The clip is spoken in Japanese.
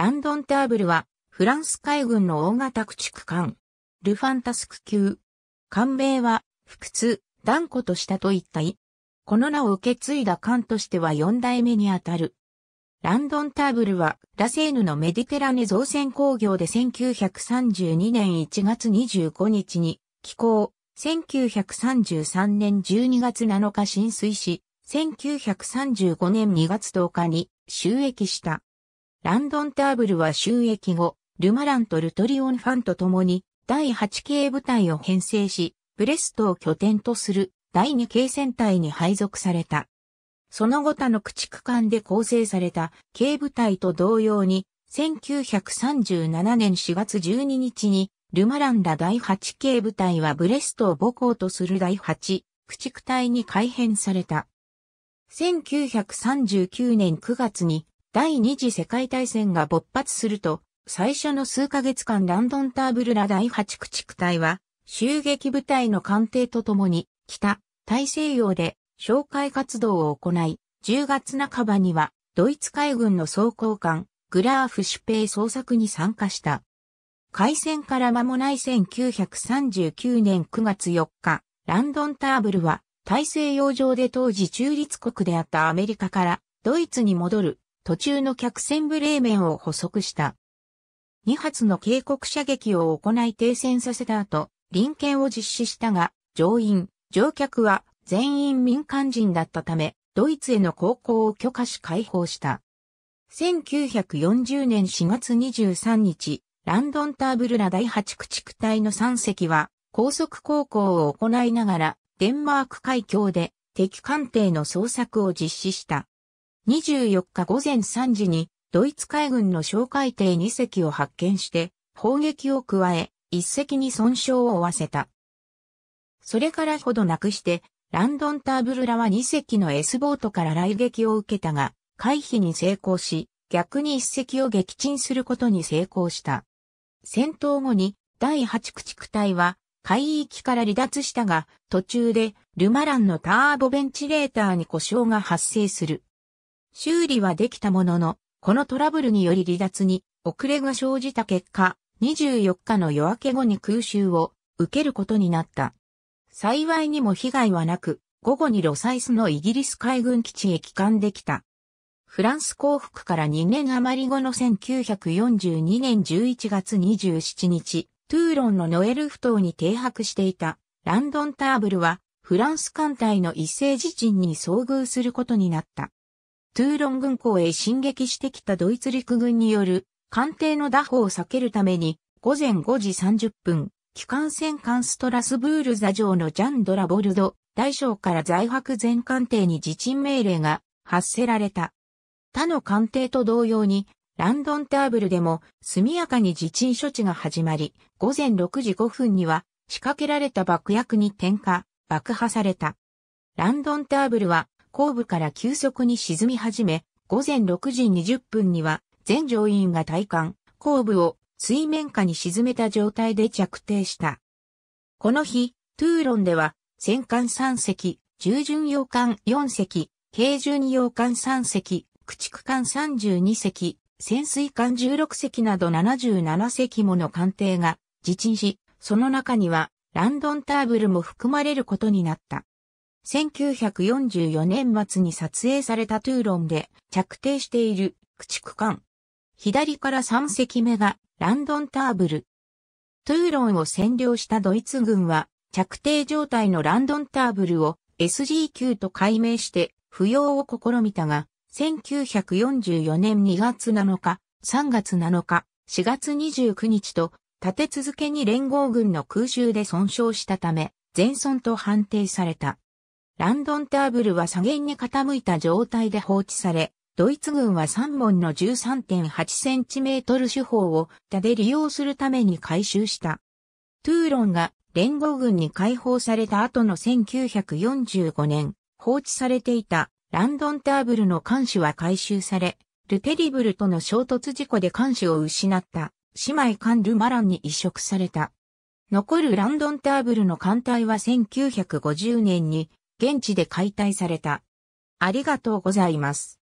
ランドンターブルは、フランス海軍の大型駆逐艦、ルファンタスク級。艦名は、不屈、断固としたといったい。この名を受け継いだ艦としては4代目にあたる。ランドンターブルは、ラセーヌのメディテラネ造船工業で1932年1月25日に、寄港、1933年12月7日浸水し、1935年2月10日に収益した。ランドンターブルは収益後、ルマランとルトリオンファンと共に第8系部隊を編成し、ブレストを拠点とする第2系戦隊に配属された。その後他の駆逐艦で構成された軽部隊と同様に、1937年4月12日に、ルマランら第8系部隊はブレストを母校とする第8駆逐隊に改編された。1939年9月に第二次世界大戦が勃発すると、最初の数ヶ月間ランドンターブルラ第8駆逐隊は、襲撃部隊の艦艇と共に、北、大西洋で、紹介活動を行い、10月半ばには、ドイツ海軍の装甲艦、グラーフシュペイ捜索に参加した。開戦から間もない1939年9月4日、ランドンターブルは、大西洋上で当時中立国であったアメリカから、ドイツに戻る途中の客船ブレーメンを捕捉した。2発の警告射撃を行い停戦させた後、臨検を実施したが、乗員、乗客は全員民間人だったため、ドイツへの航行を許可し解放した。1940年4月23日、ランドンターブルラ第8駆逐隊の3隻は、高速航行を行いながら、デンマーク海峡で敵艦艇の捜索を実施した。24日午前3時にドイツ海軍の小海艇2隻を発見して砲撃を加え1隻に損傷を負わせた。それからほどなくしてランドンターブルラは2隻の S ボートから雷撃を受けたが回避に成功し逆に1隻を撃沈することに成功した。戦闘後に第8駆逐隊は海域から離脱したが途中でルマランのターボベンチレーターに故障が発生する。修理はできたものの、このトラブルにより離脱に遅れが生じた結果、24日の夜明け後に空襲を受けることになった。幸いにも被害はなく、午後にロサイスのイギリス海軍基地へ帰還できた。フランス降伏から2年余り後の1942年11月27日、トゥーロンのノエルフ島に停泊していたランドンターブルはフランス艦隊の一斉自沈に遭遇することになった。トゥーロン軍港へ進撃してきたドイツ陸軍による艦艇の打破を避けるために午前5時30分、機関戦艦ストラスブール座上のジャンドラボルド大将から在泊全艦艇に自陳命令が発せられた。他の艦艇と同様にランドンターブルでも速やかに自陳処置が始まり、午前6時5分には仕掛けられた爆薬に点火、爆破された。ランドンターブルは後部から急速に沈み始め、午前6時20分には全乗員が体幹、後部を水面下に沈めた状態で着底した。この日、トゥーロンでは、戦艦3隻、従順洋艦4隻、軽巡洋艦3隻、駆逐艦32隻、潜水艦16隻など77隻もの艦艇が自沈し、その中にはランドンターブルも含まれることになった。1944年末に撮影されたトゥーロンで着底している駆逐艦。左から3隻目がランドンターブル。トゥーロンを占領したドイツ軍は着底状態のランドンターブルを s g q と改名して不要を試みたが、1944年2月7日、3月7日、4月29日と立て続けに連合軍の空襲で損傷したため、全損と判定された。ランドンターブルは左舷に傾いた状態で放置され、ドイツ軍は3門の 13.8cm 手法を他で利用するために回収した。トゥーロンが連合軍に解放された後の1945年、放置されていたランドンターブルの艦首は回収され、ルテリブルとの衝突事故で艦首を失った姉妹艦ルマランに移植された。残るランドンターブルの艦隊は1950年に現地で解体された。ありがとうございます。